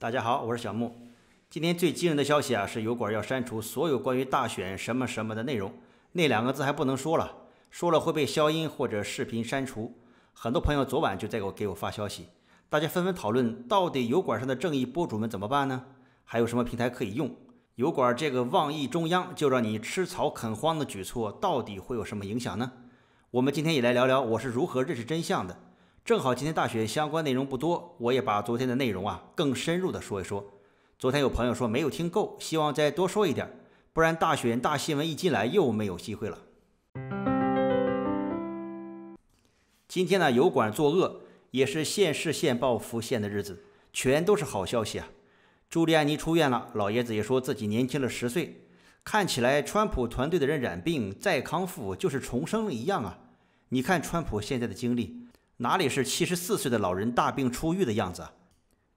大家好，我是小木。今天最惊人的消息啊，是油管要删除所有关于大选什么什么的内容，那两个字还不能说了，说了会被消音或者视频删除。很多朋友昨晚就在给我给我发消息，大家纷纷讨论到底油管上的正义博主们怎么办呢？还有什么平台可以用？油管这个妄议中央就让你吃草啃荒的举措，到底会有什么影响呢？我们今天也来聊聊我是如何认识真相的。正好今天大选相关内容不多，我也把昨天的内容啊更深入的说一说。昨天有朋友说没有听够，希望再多说一点，不然大选大新闻一进来又没有机会了。今天呢，油管作恶也是现事现报浮现的日子，全都是好消息啊！朱利安尼出院了，老爷子也说自己年轻了十岁，看起来川普团队的人染病再康复就是重生了一样啊！你看川普现在的经历，哪里是七十四岁的老人大病初愈的样子？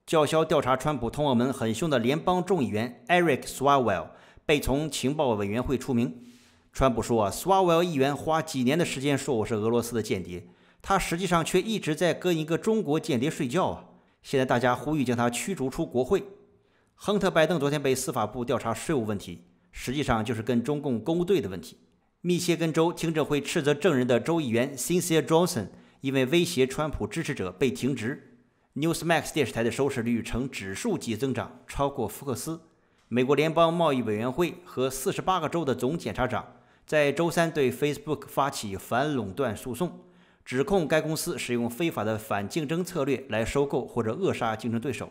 叫嚣调查川普通俄门很凶的联邦众议员 Eric Swalwell 被从情报委员会除名。川普说：“啊，Swalwell 议员花几年的时间说我是俄罗斯的间谍，他实际上却一直在跟一个中国间谍睡觉啊！”现在大家呼吁将他驱逐出国会。亨特·拜登昨天被司法部调查税务问题，实际上就是跟中共公务队的问题。密歇根州听证会斥责证人的州议员 s i n c h r a Johnson。因为威胁川普支持者被停职，Newsmax 电视台的收视率呈指数级增长，超过福克斯。美国联邦贸易委员会和四十八个州的总检察长在周三对 Facebook 发起反垄断诉讼，指控该公司使用非法的反竞争策略来收购或者扼杀竞争对手，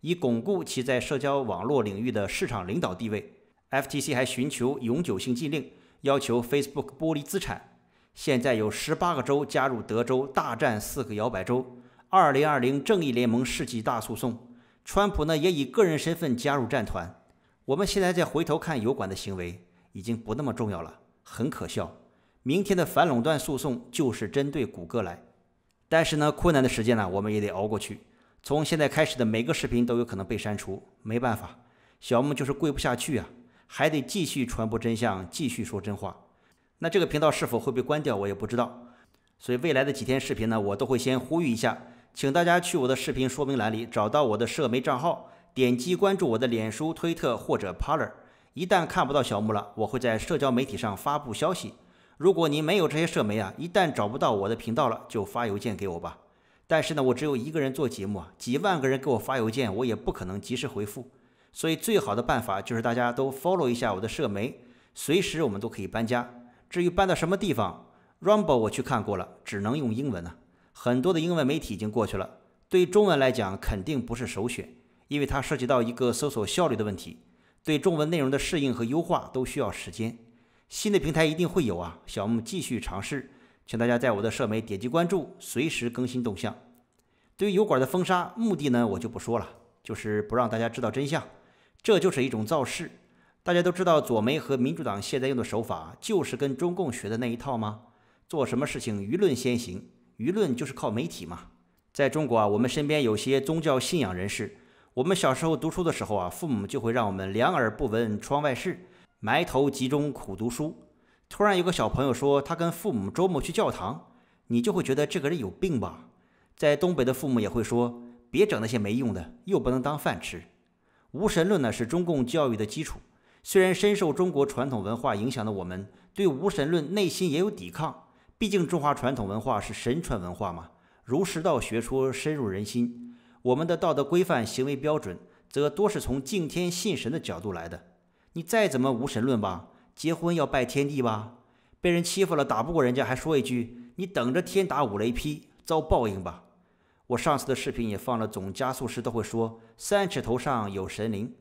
以巩固其在社交网络领域的市场领导地位。FTC 还寻求永久性禁令，要求 Facebook 剥离资产。现在有十八个州加入德州大战四个摇摆州，二零二零正义联盟世纪大诉讼，川普呢也以个人身份加入战团。我们现在再回头看油管的行为，已经不那么重要了，很可笑。明天的反垄断诉讼就是针对谷歌来，但是呢，困难的时间呢，我们也得熬过去。从现在开始的每个视频都有可能被删除，没办法，小木就是跪不下去啊，还得继续传播真相，继续说真话。那这个频道是否会被关掉，我也不知道。所以未来的几天视频呢，我都会先呼吁一下，请大家去我的视频说明栏里找到我的社媒账号，点击关注我的脸书、推特或者 Polar。一旦看不到小木了，我会在社交媒体上发布消息。如果您没有这些社媒啊，一旦找不到我的频道了，就发邮件给我吧。但是呢，我只有一个人做节目啊，几万个人给我发邮件，我也不可能及时回复。所以最好的办法就是大家都 follow 一下我的社媒，随时我们都可以搬家。至于搬到什么地方，Rumble 我去看过了，只能用英文啊。很多的英文媒体已经过去了，对于中文来讲肯定不是首选，因为它涉及到一个搜索效率的问题，对中文内容的适应和优化都需要时间。新的平台一定会有啊，小木继续尝试，请大家在我的社媒点击关注，随时更新动向。对于油管的封杀目的呢，我就不说了，就是不让大家知道真相，这就是一种造势。大家都知道，左媒和民主党现在用的手法就是跟中共学的那一套吗？做什么事情舆论先行，舆论就是靠媒体嘛。在中国啊，我们身边有些宗教信仰人士，我们小时候读书的时候啊，父母就会让我们两耳不闻窗外事，埋头集中苦读书。突然有个小朋友说他跟父母周末去教堂，你就会觉得这个人有病吧？在东北的父母也会说，别整那些没用的，又不能当饭吃。无神论呢是中共教育的基础。虽然深受中国传统文化影响的我们，对无神论内心也有抵抗。毕竟中华传统文化是神传文化嘛，儒释道学说深入人心，我们的道德规范、行为标准则多是从敬天信神的角度来的。你再怎么无神论吧，结婚要拜天地吧，被人欺负了打不过人家还说一句“你等着天打五雷劈，遭报应吧”。我上次的视频也放了，总加速师都会说“三尺头上有神灵”。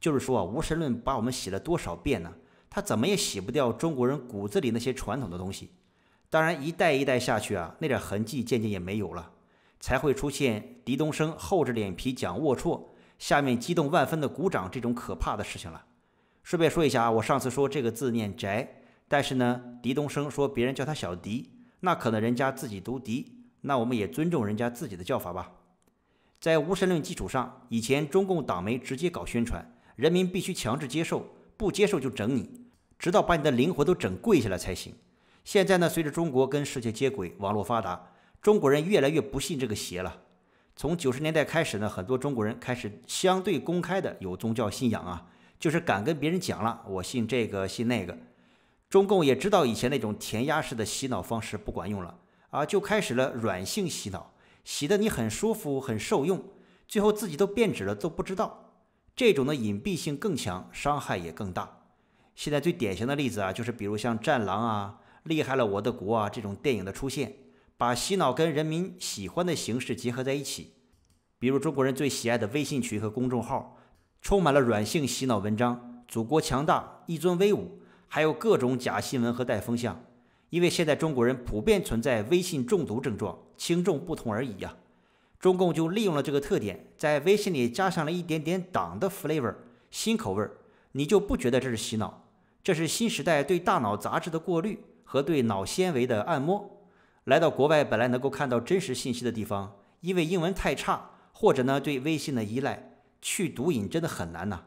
就是说啊，无神论把我们洗了多少遍呢？他怎么也洗不掉中国人骨子里那些传统的东西。当然，一代一代下去啊，那点痕迹渐渐也没有了，才会出现狄东升厚着脸皮讲龌龊，下面激动万分的鼓掌这种可怕的事情了。顺便说一下啊，我上次说这个字念“宅”，但是呢，狄东升说别人叫他小狄，那可能人家自己读“狄”，那我们也尊重人家自己的叫法吧。在无神论基础上，以前中共党媒直接搞宣传。人民必须强制接受，不接受就整你，直到把你的灵魂都整跪下来才行。现在呢，随着中国跟世界接轨，网络发达，中国人越来越不信这个邪了。从九十年代开始呢，很多中国人开始相对公开的有宗教信仰啊，就是敢跟别人讲了，我信这个信那个。中共也知道以前那种填鸭式的洗脑方式不管用了啊，就开始了软性洗脑，洗得你很舒服很受用，最后自己都变质了都不知道。这种的隐蔽性更强，伤害也更大。现在最典型的例子啊，就是比如像《战狼》啊、《厉害了我的国》啊这种电影的出现，把洗脑跟人民喜欢的形式结合在一起。比如中国人最喜爱的微信群和公众号，充满了软性洗脑文章，“祖国强大，一尊威武”，还有各种假新闻和带风向。因为现在中国人普遍存在微信中毒症状，轻重不同而已呀。中共就利用了这个特点，在微信里加上了一点点党的 flavor 新口味儿，你就不觉得这是洗脑？这是新时代对大脑杂质的过滤和对脑纤维的按摩。来到国外本来能够看到真实信息的地方，因为英文太差或者呢对微信的依赖，去毒瘾真的很难呐。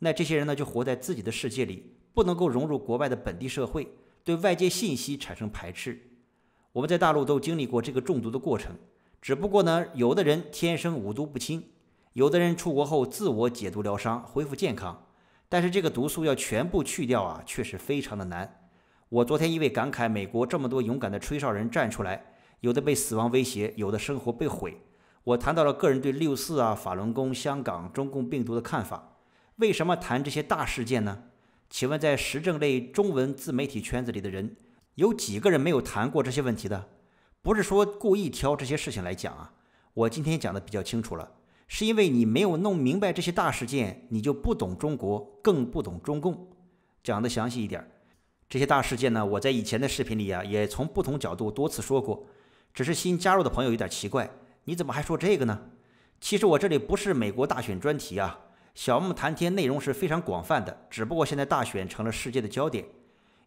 那这些人呢就活在自己的世界里，不能够融入国外的本地社会，对外界信息产生排斥。我们在大陆都经历过这个中毒的过程。只不过呢，有的人天生五毒不侵，有的人出国后自我解毒疗伤，恢复健康。但是这个毒素要全部去掉啊，确实非常的难。我昨天因为感慨美国这么多勇敢的吹哨人站出来，有的被死亡威胁，有的生活被毁。我谈到了个人对六四啊、法轮功、香港、中共病毒的看法。为什么谈这些大事件呢？请问在时政类中文自媒体圈子里的人，有几个人没有谈过这些问题的？不是说故意挑这些事情来讲啊，我今天讲的比较清楚了，是因为你没有弄明白这些大事件，你就不懂中国，更不懂中共。讲的详细一点，这些大事件呢，我在以前的视频里啊，也从不同角度多次说过，只是新加入的朋友有点奇怪，你怎么还说这个呢？其实我这里不是美国大选专题啊，小木谈天内容是非常广泛的，只不过现在大选成了世界的焦点。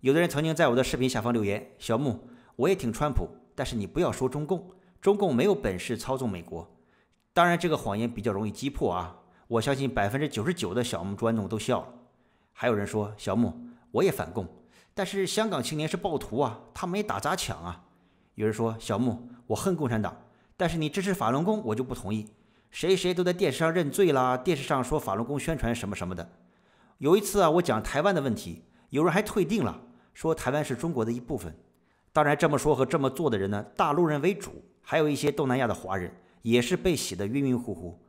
有的人曾经在我的视频下方留言：“小木，我也挺川普。”但是你不要说中共，中共没有本事操纵美国。当然，这个谎言比较容易击破啊！我相信百分之九十九的小木砖农都笑了。还有人说小木，我也反共，但是香港青年是暴徒啊，他没打砸抢啊。有人说小木，我恨共产党，但是你支持法轮功，我就不同意。谁谁都在电视上认罪啦，电视上说法轮功宣传什么什么的。有一次啊，我讲台湾的问题，有人还退订了，说台湾是中国的一部分。当然，这么说和这么做的人呢，大陆人为主，还有一些东南亚的华人也是被洗得晕晕乎乎。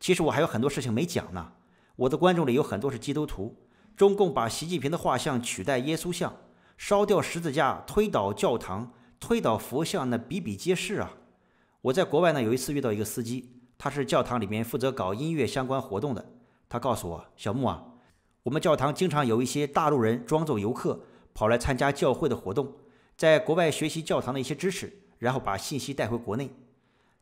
其实我还有很多事情没讲呢。我的观众里有很多是基督徒，中共把习近平的画像取代耶稣像，烧掉十字架，推倒教堂，推倒佛像，那比比皆是啊。我在国外呢，有一次遇到一个司机，他是教堂里面负责搞音乐相关活动的，他告诉我：“小木啊，我们教堂经常有一些大陆人装作游客跑来参加教会的活动。”在国外学习教堂的一些知识，然后把信息带回国内。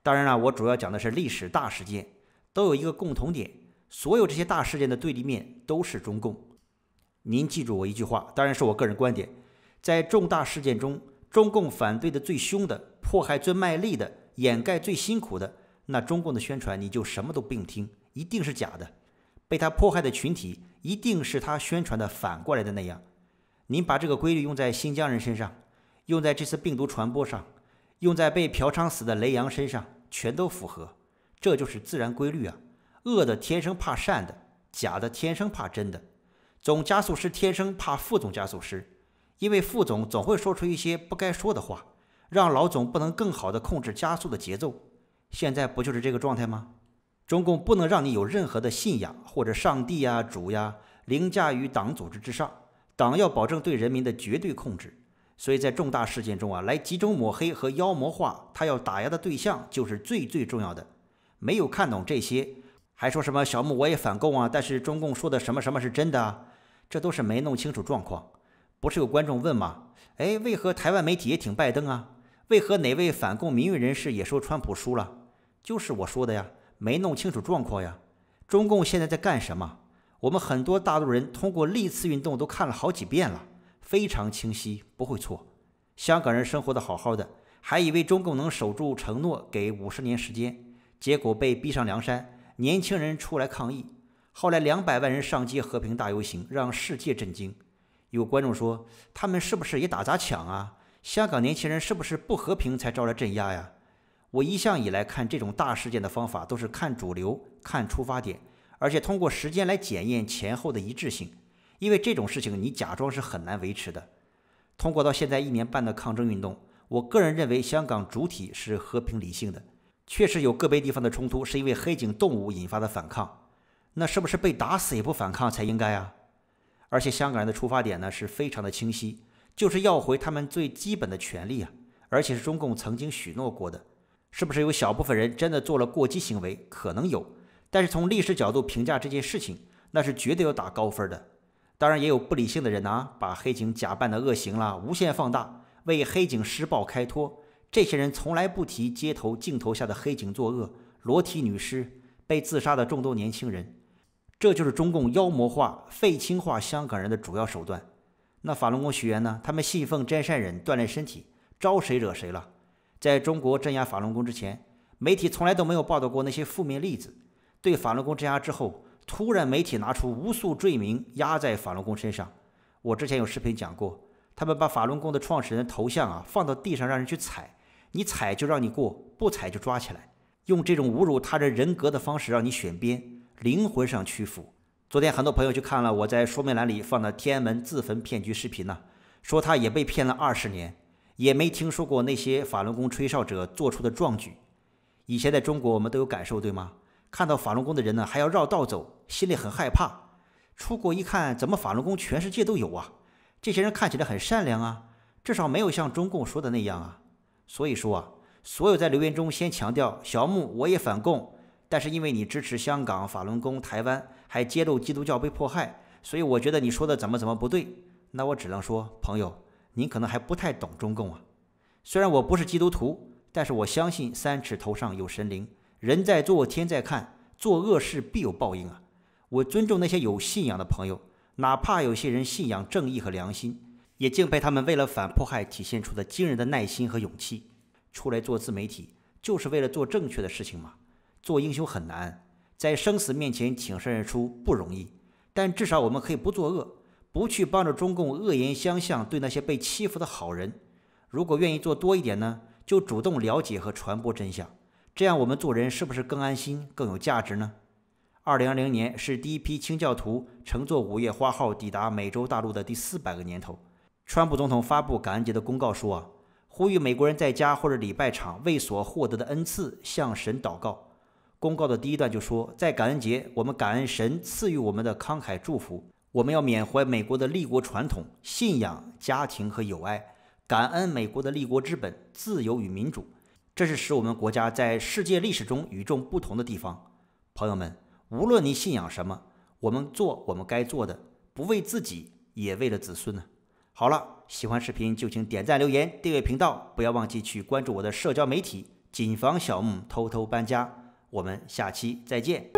当然了，我主要讲的是历史大事件，都有一个共同点：所有这些大事件的对立面都是中共。您记住我一句话，当然是我个人观点，在重大事件中，中共反对的最凶的、迫害最卖力的、掩盖最辛苦的，那中共的宣传你就什么都不用听，一定是假的。被他迫害的群体一定是他宣传的反过来的那样。您把这个规律用在新疆人身上。用在这次病毒传播上，用在被嫖娼死的雷洋身上，全都符合。这就是自然规律啊！恶的天生怕善的，假的天生怕真的，总加速师天生怕副总加速师，因为副总总会说出一些不该说的话，让老总不能更好的控制加速的节奏。现在不就是这个状态吗？中共不能让你有任何的信仰或者上帝呀、主呀凌驾于党组织之上，党要保证对人民的绝对控制。所以在重大事件中啊，来集中抹黑和妖魔化他要打压的对象，就是最最重要的。没有看懂这些，还说什么小木我也反共啊？但是中共说的什么什么是真的？啊？这都是没弄清楚状况。不是有观众问吗？哎，为何台湾媒体也挺拜登啊？为何哪位反共民运人士也说川普输了？就是我说的呀，没弄清楚状况呀。中共现在在干什么？我们很多大陆人通过历次运动都看了好几遍了。非常清晰，不会错。香港人生活的好好的，还以为中共能守住承诺，给五十年时间，结果被逼上梁山。年轻人出来抗议，后来两百万人上街和平大游行，让世界震惊。有观众说，他们是不是也打砸抢啊？香港年轻人是不是不和平才招来镇压呀？我一向以来看这种大事件的方法，都是看主流、看出发点，而且通过时间来检验前后的一致性。因为这种事情，你假装是很难维持的。通过到现在一年半的抗争运动，我个人认为香港主体是和平理性的。确实有个别地方的冲突是因为黑警动武引发的反抗，那是不是被打死也不反抗才应该啊？而且香港人的出发点呢是非常的清晰，就是要回他们最基本的权利啊！而且是中共曾经许诺过的。是不是有小部分人真的做了过激行为？可能有，但是从历史角度评价这件事情，那是绝对要打高分的。当然也有不理性的人呐，把黑警假扮的恶行啦无限放大，为黑警施暴开脱。这些人从来不提街头镜头下的黑警作恶、裸体女尸被自杀的众多年轻人，这就是中共妖魔化、废青化香港人的主要手段。那法轮功学员呢？他们信奉真善忍，锻炼身体，招谁惹谁了？在中国镇压法轮功之前，媒体从来都没有报道过那些负面例子。对法轮功镇压之后。突然，媒体拿出无数罪名压在法轮功身上。我之前有视频讲过，他们把法轮功的创始人头像啊放到地上让人去踩，你踩就让你过，不踩就抓起来，用这种侮辱他人人格的方式让你选边，灵魂上屈服。昨天，很多朋友去看了我在说明栏里放的天安门自焚骗局视频呢，说他也被骗了二十年，也没听说过那些法轮功吹哨者做出的壮举。以前在中国，我们都有感受，对吗？看到法轮功的人呢，还要绕道走，心里很害怕。出国一看，怎么法轮功全世界都有啊？这些人看起来很善良啊，至少没有像中共说的那样啊。所以说啊，所有在留言中先强调小木我也反共，但是因为你支持香港法轮功、台湾，还揭露基督教被迫害，所以我觉得你说的怎么怎么不对。那我只能说，朋友，您可能还不太懂中共啊。虽然我不是基督徒，但是我相信三尺头上有神灵。人在做，天在看，做恶事必有报应啊！我尊重那些有信仰的朋友，哪怕有些人信仰正义和良心，也敬佩他们为了反迫害体现出的惊人的耐心和勇气。出来做自媒体，就是为了做正确的事情嘛。做英雄很难，在生死面前挺身而出不容易，但至少我们可以不作恶，不去帮助中共恶言相向对那些被欺负的好人。如果愿意做多一点呢，就主动了解和传播真相。这样我们做人是不是更安心、更有价值呢？二零二零年是第一批清教徒乘坐“五月花号”抵达美洲大陆的第四百个年头。川普总统发布感恩节的公告说，啊，呼吁美国人在家或者礼拜场为所获得的恩赐向神祷告。公告的第一段就说：“在感恩节，我们感恩神赐予我们的慷慨祝福，我们要缅怀美国的立国传统、信仰、家庭和友爱，感恩美国的立国之本——自由与民主。”这是使我们国家在世界历史中与众不同的地方。朋友们，无论你信仰什么，我们做我们该做的，不为自己，也为了子孙呢。好了，喜欢视频就请点赞、留言、订阅频道，不要忘记去关注我的社交媒体，谨防小木偷偷搬家。我们下期再见。